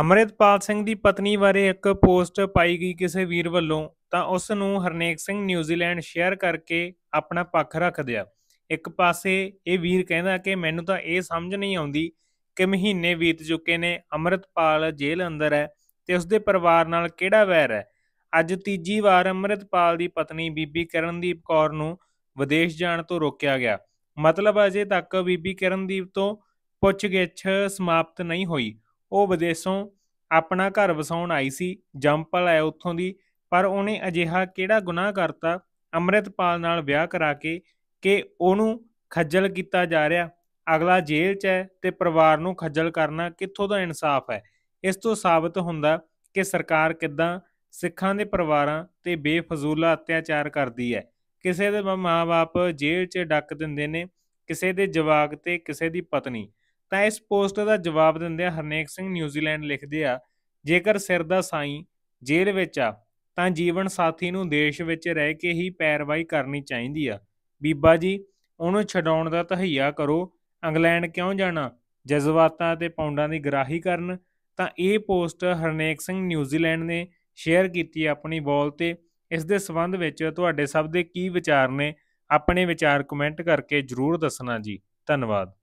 ਅਮਰਿਤਪਾਲ ਸਿੰਘ ਦੀ ਪਤਨੀ ਬਾਰੇ ਇੱਕ ਪੋਸਟ ਪਾਈ ਗਈ ਕਿਸੇ ਵੀਰ ਵੱਲੋਂ ਤਾਂ ਉਸ ਨੂੰ ਹਰਨੇਕ ਸਿੰਘ ਨਿਊਜ਼ੀਲੈਂਡ ਸ਼ੇਅਰ ਕਰਕੇ ਆਪਣਾ ਪੱਖ ਰੱਖ ਦਿਆ ਇੱਕ ਪਾਸੇ ਇਹ ਵੀਰ ਕਹਿੰਦਾ ਕਿ ਮੈਨੂੰ ਤਾਂ ਇਹ ਸਮਝ ਨਹੀਂ ਆਉਂਦੀ ਕਿ ਮਹੀਨੇ ਬੀਤ ਚੁੱਕੇ ਨੇ ਅਮਰਿਤਪਾਲ ਜੇਲ੍ਹ ਅੰਦਰ ਹੈ ਤੇ ਉਸਦੇ ਪਰਿਵਾਰ ਨਾਲ ਕਿਹੜਾ ਵੈਰ ਹੈ ਅੱਜ ਤੀਜੀ ਵਾਰ ਅਮਰਿਤਪਾਲ ਦੀ ਪਤਨੀ ਬੀਬੀ ਕਰਨਦੀਪ ਕੌਰ ਨੂੰ ਵਿਦੇਸ਼ ਜਾਣ ਤੋਂ ਰੋਕਿਆ ਗਿਆ ਮਤਲਬ ਅਜੇ ਤੱਕ ਬੀਬੀ ਕਰਨਦੀਪ ਤੋਂ ਪੁੱਛਗਿੱਛ ਸਮਾਪਤ ਨਹੀਂ ਹੋਈ ਉਹ ਵਿਦੇਸ਼ੋਂ ਆਪਣਾ ਘਰ ਵਸਾਉਣ ਆਈ ਸੀ ਜੰਪਲ ਹੈ ਉੱਥੋਂ ਦੀ ਪਰ ਉਹਨੇ ਅਜਿਹਾ ਕਿਹੜਾ ਗੁਨਾਹ ਕਰਤਾ ਅੰਮ੍ਰਿਤਪਾਲ ਨਾਲ ਵਿਆਹ ਕਰਾ ਕੇ ਕਿ ਉਹਨੂੰ ਖੱਜਲ ਕੀਤਾ ਜਾ ਰਿਹਾ ਅਗਲਾ ਜੇਲ੍ਹ 'ਚ ਹੈ ਤੇ ਪਰਿਵਾਰ ਨੂੰ ਖੱਜਲ ਕਰਨਾ ਕਿੱਥੋਂ ਦਾ ਇਨਸਾਫ ਹੈ ਇਸ ਤੋਂ ਸਾਬਤ ਹੁੰਦਾ ਕਿ ਸਰਕਾਰ ਕਿੱਦਾਂ ਸਿੱਖਾਂ ਦੇ ਪਰਿਵਾਰਾਂ ਤੇ ਬੇਫਜ਼ੂਲਾ ਅਤਿਆਚਾਰ ਕਰਦੀ ਹੈ ਕਿਸੇ ਦੇ ਮਾਪੇ ਜੇਲ੍ਹ 'ਚ ਡੱਕ ਦਿੰਦੇ ਨੇ ਕਿਸੇ ਦੇ ਜਵਾਕ ਤੇ ਕਿਸੇ ਦੀ ਪਤਨੀ ਤਾਂ ਇਸ ਪੋਸਟ ਦਾ ਜਵਾਬ ਦਿੰਦਿਆਂ ਹਰਨੇਕ ਸਿੰਘ ਨਿਊਜ਼ੀਲੈਂਡ ਲਿਖਦੇ ਆ ਜੇਕਰ ਸਿਰ ਦਾ ਸਾਈਂ ਜੇਲ੍ਹ ਵਿੱਚ ਆ ਤਾਂ ਜੀਵਨ ਸਾਥੀ ਨੂੰ ਦੇਸ਼ ਵਿੱਚ ਰਹਿ ਕੇ ਹੀ ਪੈਰਵਾਈ ਕਰਨੀ ਚਾਹੀਦੀ ਆ ਬੀਬਾ ਜੀ ਉਹਨੂੰ ਛਡਾਉਣ ਦਾ ਤਹਈਆ ਕਰੋ ਇੰਗਲੈਂਡ ਕਿਉਂ ਜਾਣਾ ਜਜ਼ਬਾਤਾਂ ਤੇ ਪੌਂਡਾਂ ਦੀ ਗਰਾਹੀ ਕਰਨ ਤਾਂ ਇਹ ਪੋਸਟ ਹਰਨੇਕ ਸਿੰਘ ਨਿਊਜ਼ੀਲੈਂਡ ਨੇ ਸ਼ੇਅਰ ਕੀਤੀ ਆਪਣੀ ਬੋਲ ਤੇ ਇਸ ਦੇ ਸਬੰਧ ਵਿੱਚ ਤੁਹਾਡੇ ਸਭ ਦੇ ਕੀ ਵਿਚਾਰ ਨੇ ਆਪਣੇ ਵਿਚਾਰ ਕਮੈਂਟ ਕਰਕੇ ਜਰੂਰ ਦੱਸਣਾ ਜੀ ਧੰਨਵਾਦ